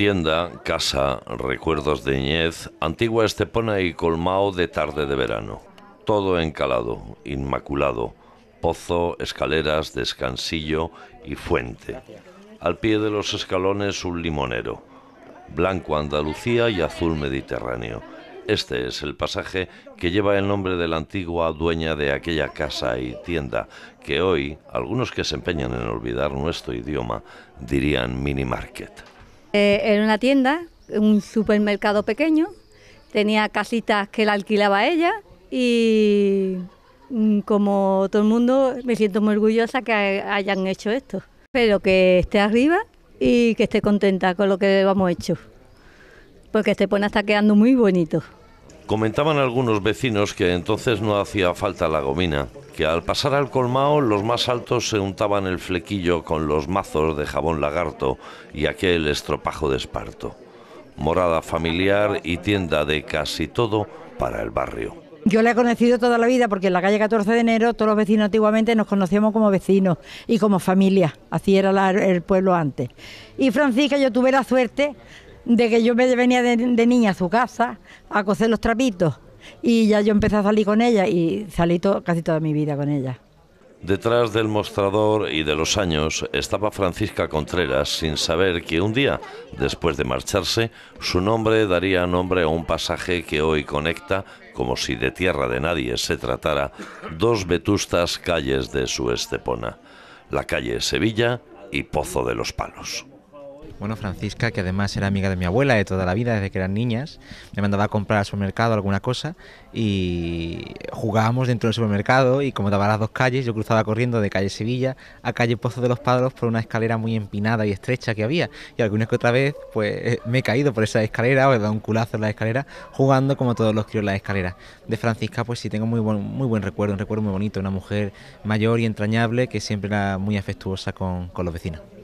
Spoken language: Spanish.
tienda, casa, recuerdos de Ñez, antigua Estepona y Colmao de tarde de verano. Todo encalado, inmaculado, pozo, escaleras, descansillo y fuente. Al pie de los escalones un limonero, blanco Andalucía y azul Mediterráneo. Este es el pasaje que lleva el nombre de la antigua dueña de aquella casa y tienda, que hoy algunos que se empeñan en olvidar nuestro idioma dirían mini market. Eh, era una tienda, un supermercado pequeño, tenía casitas que la alquilaba ella y mm, como todo el mundo me siento muy orgullosa que hayan hecho esto. Espero que esté arriba y que esté contenta con lo que hemos hecho, porque este pone está quedando muy bonito. Comentaban algunos vecinos que entonces no hacía falta la gomina, que al pasar al colmao los más altos se untaban el flequillo con los mazos de jabón lagarto y aquel estropajo de esparto. Morada familiar y tienda de casi todo para el barrio. Yo la he conocido toda la vida porque en la calle 14 de enero todos los vecinos antiguamente nos conocíamos como vecinos y como familia. Así era el pueblo antes. Y Francisca, yo tuve la suerte de que yo me venía de, niña a su casa a coser los trapitos y ya yo empecé a salir con ella y salí casi toda mi vida con ella. Detrás del mostrador y de los años estaba Francisca Contreras sin saber que un día, después de marcharse, su nombre daría nombre a un pasaje que hoy conecta, como si de tierra de nadie se tratara, dos vetustas calles de su Estepona, la calle Sevilla y Pozo de los Palos. Bueno, Francisca, que además era amiga de mi abuela de toda la vida, desde que eran niñas, me mandaba a comprar al supermercado alguna cosa y jugábamos dentro del supermercado y como daba las dos calles, yo cruzaba corriendo de calle Sevilla a calle Pozo de los Padros por una escalera muy empinada y estrecha que había y alguna que otra vez pues eh, me he caído por esa escalera o he dado un culazo en la escalera jugando como todos los críos en la escalera. De Francisca pues sí tengo muy buen, muy buen recuerdo, un recuerdo muy bonito, una mujer mayor y entrañable que siempre era muy afectuosa con, con los vecinos.